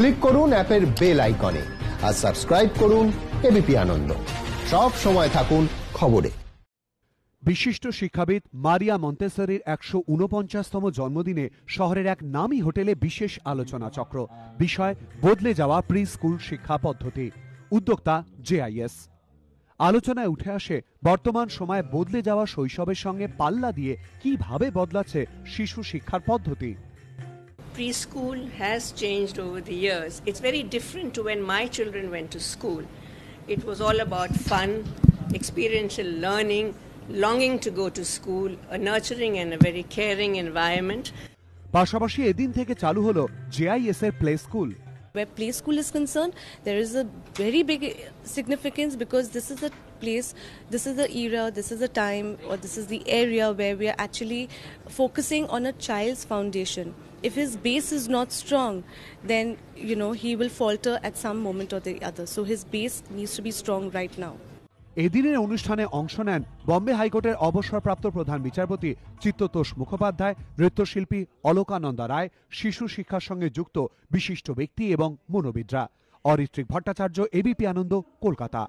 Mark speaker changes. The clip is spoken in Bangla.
Speaker 1: ক্লিক করুন অ্যাপের বেল আইকনে আর সাবস্ক্রাইব করুন এবিপি আনন্দ সব সময় থাকুন খবরে বিশিষ্ট শিক্ষাবিদ মারিয়া মন্তেসরির একশো উনপঞ্চাশতম জন্মদিনে শহরের এক নামি হোটেলে বিশেষ আলোচনা চক্র বিষয় বদলে যাওয়া প্রি স্কুল শিক্ষা পদ্ধতি উদ্যোক্তা জেআইএস আলোচনায় উঠে আসে বর্তমান সময়ে বদলে যাওয়া শৈশবের সঙ্গে পাল্লা দিয়ে কিভাবে বদলাচ্ছে শিশু শিক্ষার পদ্ধতি
Speaker 2: preschool has changed over the years. It's very different to when my children went to school. It was all about fun, experiential learning, longing to go to school, a nurturing and a very caring environment.
Speaker 1: পাশাপাশি এদিন থেকে চালু হলো জেআইএস এর play school
Speaker 3: Where play school is concerned, there is a very big significance because this is the place, this is the era, this is the time, or this is the area where we are actually focusing on a child's foundation. If his base is not strong, then you know he will falter at some moment or the other. So his base needs to be strong right now.
Speaker 1: এদিনের অনুষ্ঠানে অংশ নেন বম্বে হাইকোর্টের অবসরপ্রাপ্ত প্রধান বিচারপতি চিত্ততোষ মুখোপাধ্যায় নৃত্যশিল্পী অলোকানন্দা রায় শিশু শিক্ষার সঙ্গে যুক্ত বিশিষ্ট ব্যক্তি এবং মনোবিদরা অরিত্রিক ভট্টাচার্য এবিপি আনন্দ কলকাতা